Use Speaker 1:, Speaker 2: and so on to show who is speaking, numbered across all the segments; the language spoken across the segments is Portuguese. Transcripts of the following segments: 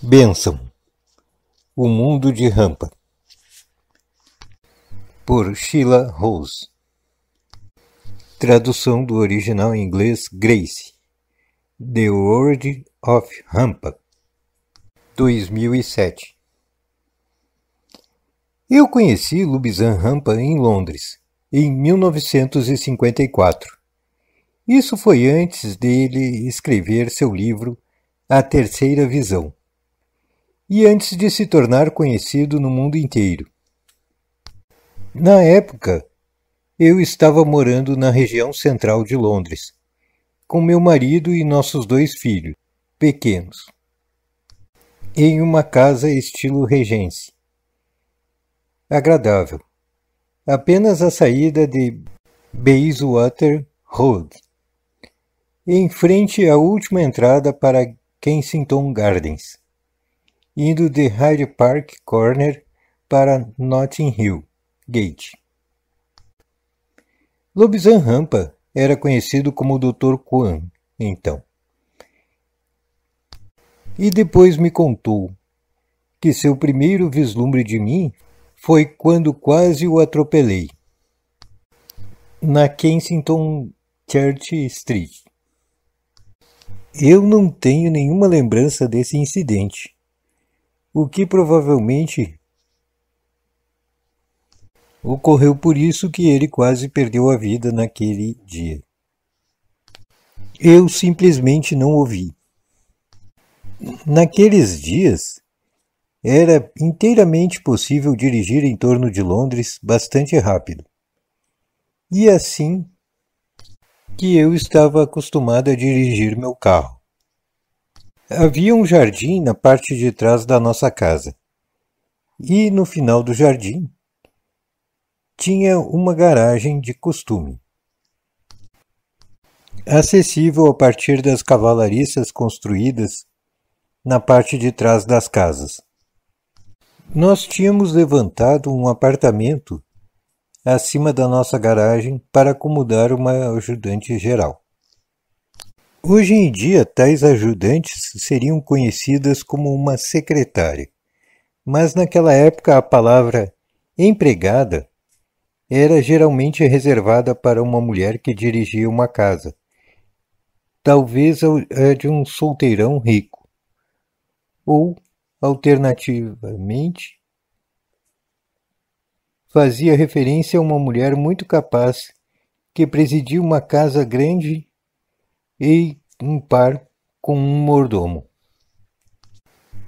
Speaker 1: Benson, O Mundo de Rampa Por Sheila Rose Tradução do original em inglês Grace The World of Rampa 2007 Eu conheci Lubizan Rampa em Londres, em 1954. Isso foi antes dele escrever seu livro A Terceira Visão e antes de se tornar conhecido no mundo inteiro. Na época, eu estava morando na região central de Londres, com meu marido e nossos dois filhos, pequenos, em uma casa estilo regense. Agradável. Apenas a saída de Bayswater Road, em frente à última entrada para Kensington Gardens indo de Hyde Park Corner para Notting Hill Gate. Lobizan Rampa era conhecido como Dr. Quan então. E depois me contou que seu primeiro vislumbre de mim foi quando quase o atropelei na Kensington Church Street. Eu não tenho nenhuma lembrança desse incidente o que provavelmente ocorreu por isso que ele quase perdeu a vida naquele dia. Eu simplesmente não ouvi. Naqueles dias, era inteiramente possível dirigir em torno de Londres bastante rápido. E é assim que eu estava acostumado a dirigir meu carro. Havia um jardim na parte de trás da nossa casa. E no final do jardim tinha uma garagem de costume. Acessível a partir das cavalariças construídas na parte de trás das casas. Nós tínhamos levantado um apartamento acima da nossa garagem para acomodar uma ajudante geral. Hoje em dia, tais ajudantes seriam conhecidas como uma secretária, mas naquela época a palavra empregada era geralmente reservada para uma mulher que dirigia uma casa, talvez a de um solteirão rico, ou, alternativamente, fazia referência a uma mulher muito capaz que presidia uma casa grande e um par com um mordomo.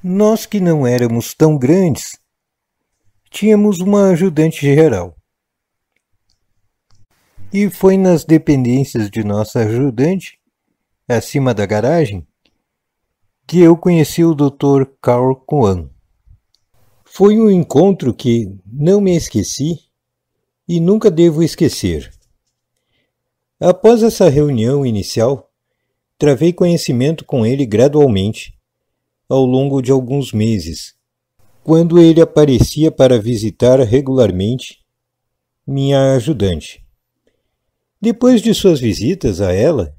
Speaker 1: Nós que não éramos tão grandes, tínhamos uma ajudante geral. E foi nas dependências de nossa ajudante, acima da garagem, que eu conheci o Dr. Carl Kuan. Foi um encontro que não me esqueci e nunca devo esquecer. Após essa reunião inicial, Travei conhecimento com ele gradualmente, ao longo de alguns meses. Quando ele aparecia para visitar regularmente minha ajudante. Depois de suas visitas a ela,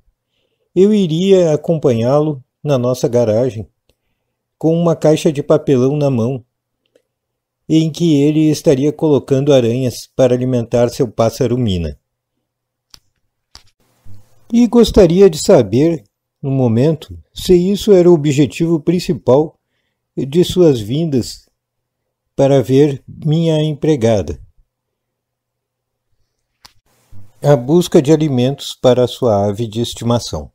Speaker 1: eu iria acompanhá-lo na nossa garagem, com uma caixa de papelão na mão, em que ele estaria colocando aranhas para alimentar seu pássaro Mina. E gostaria de saber no momento, se isso era o objetivo principal de suas vindas para ver minha empregada. A busca de alimentos para sua ave de estimação.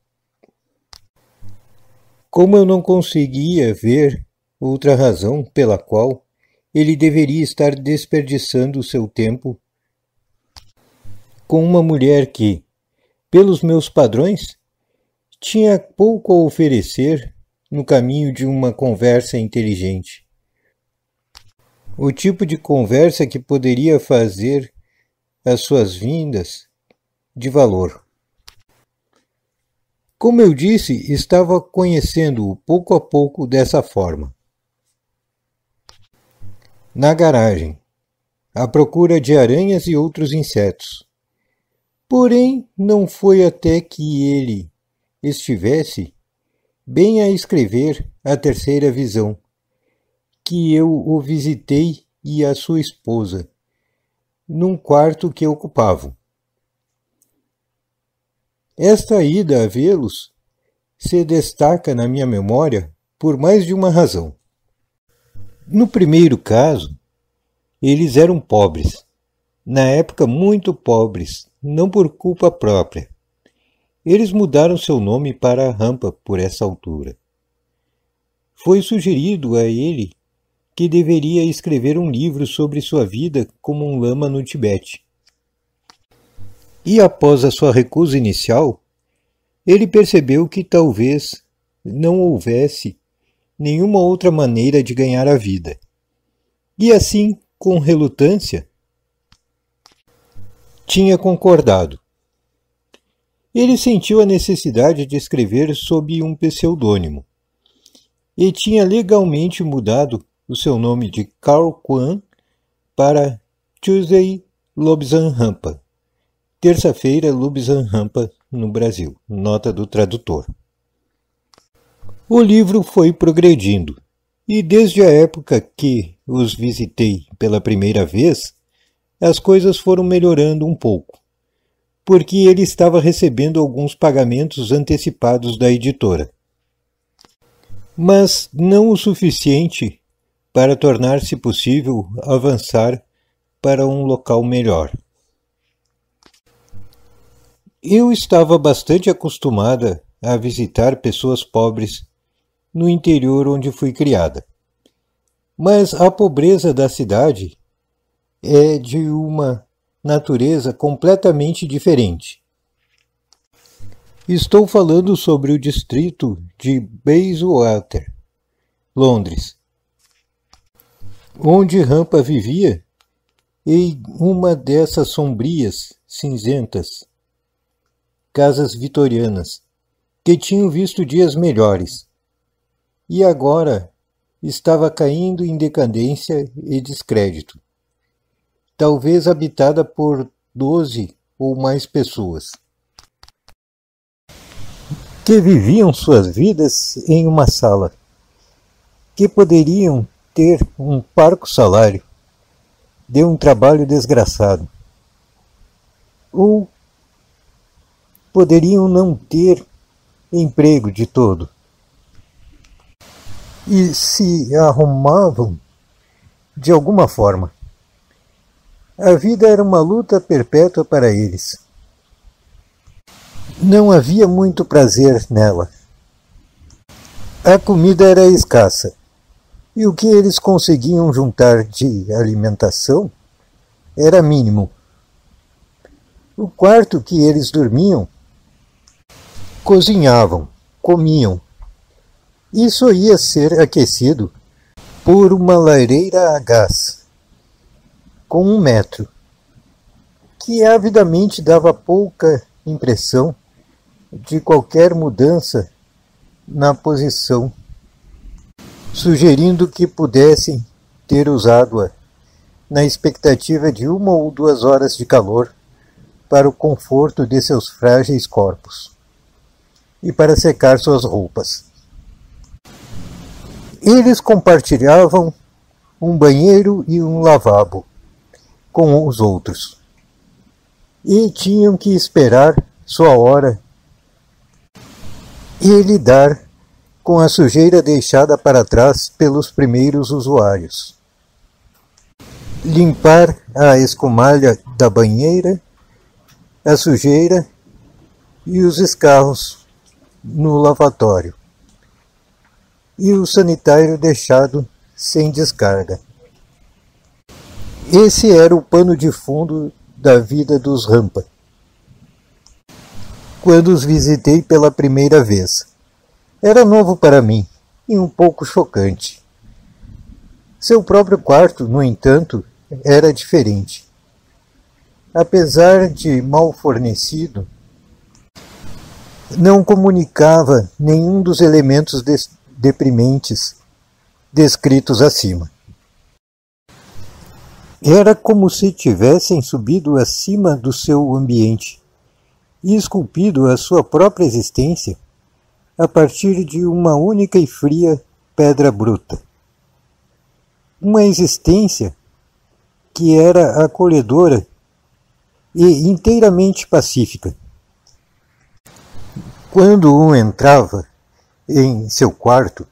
Speaker 1: Como eu não conseguia ver outra razão pela qual ele deveria estar desperdiçando seu tempo com uma mulher que, pelos meus padrões, tinha pouco a oferecer no caminho de uma conversa inteligente. O tipo de conversa que poderia fazer as suas vindas de valor. Como eu disse, estava conhecendo-o pouco a pouco dessa forma. Na garagem, à procura de aranhas e outros insetos. Porém, não foi até que ele estivesse bem a escrever a terceira visão, que eu o visitei e a sua esposa, num quarto que ocupavam. Esta ida a vê-los se destaca na minha memória por mais de uma razão. No primeiro caso, eles eram pobres, na época muito pobres, não por culpa própria, eles mudaram seu nome para rampa por essa altura. Foi sugerido a ele que deveria escrever um livro sobre sua vida como um lama no Tibete. E após a sua recusa inicial, ele percebeu que talvez não houvesse nenhuma outra maneira de ganhar a vida. E assim, com relutância, tinha concordado. Ele sentiu a necessidade de escrever sob um pseudônimo e tinha legalmente mudado o seu nome de Carl Kwan para Tuesday Lobsang Rampa, terça-feira Lobsang Rampa no Brasil, nota do tradutor. O livro foi progredindo e desde a época que os visitei pela primeira vez, as coisas foram melhorando um pouco porque ele estava recebendo alguns pagamentos antecipados da editora. Mas não o suficiente para tornar-se possível avançar para um local melhor. Eu estava bastante acostumada a visitar pessoas pobres no interior onde fui criada. Mas a pobreza da cidade é de uma natureza completamente diferente. Estou falando sobre o distrito de Bayswater, Londres, onde Rampa vivia, em uma dessas sombrias, cinzentas casas vitorianas, que tinham visto dias melhores, e agora estava caindo em decadência e descrédito talvez habitada por doze ou mais pessoas, que viviam suas vidas em uma sala, que poderiam ter um parco salário de um trabalho desgraçado, ou poderiam não ter emprego de todo. E se arrumavam de alguma forma. A vida era uma luta perpétua para eles. Não havia muito prazer nela. A comida era escassa, e o que eles conseguiam juntar de alimentação era mínimo. O quarto que eles dormiam, cozinhavam, comiam. Isso ia ser aquecido por uma lareira a gás com um metro, que avidamente dava pouca impressão de qualquer mudança na posição, sugerindo que pudessem ter usado-a na expectativa de uma ou duas horas de calor para o conforto de seus frágeis corpos e para secar suas roupas. Eles compartilhavam um banheiro e um lavabo com os outros. E tinham que esperar sua hora e lidar com a sujeira deixada para trás pelos primeiros usuários. Limpar a escumalha da banheira, a sujeira e os escarros no lavatório. E o sanitário deixado sem descarga. Esse era o pano de fundo da vida dos Rampa. Quando os visitei pela primeira vez, era novo para mim e um pouco chocante. Seu próprio quarto, no entanto, era diferente. Apesar de mal fornecido, não comunicava nenhum dos elementos deprimentes descritos acima. Era como se tivessem subido acima do seu ambiente e esculpido a sua própria existência a partir de uma única e fria pedra bruta. Uma existência que era acolhedora e inteiramente pacífica. Quando um entrava em seu quarto,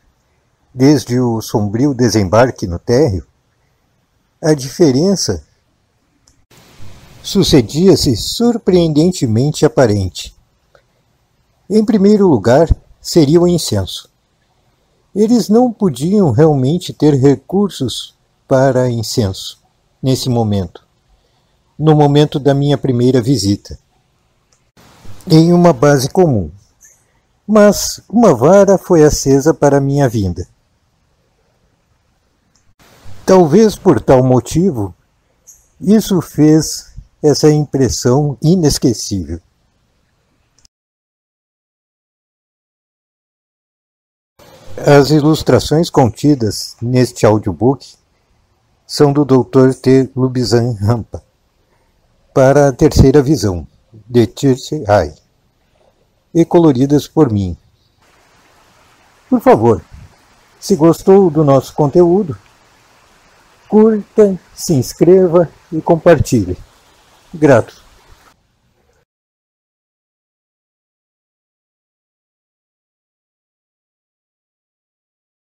Speaker 1: desde o sombrio desembarque no térreo, a diferença sucedia-se surpreendentemente aparente. Em primeiro lugar, seria o incenso. Eles não podiam realmente ter recursos para incenso nesse momento, no momento da minha primeira visita, em uma base comum. Mas uma vara foi acesa para minha vinda. Talvez por tal motivo, isso fez essa impressão inesquecível. As ilustrações contidas neste audiobook são do Dr. T. Lubizan Rampa, para a terceira visão, de Tirce Rai, e coloridas por mim. Por favor, se gostou do nosso conteúdo, curta, se inscreva e compartilhe. Grato.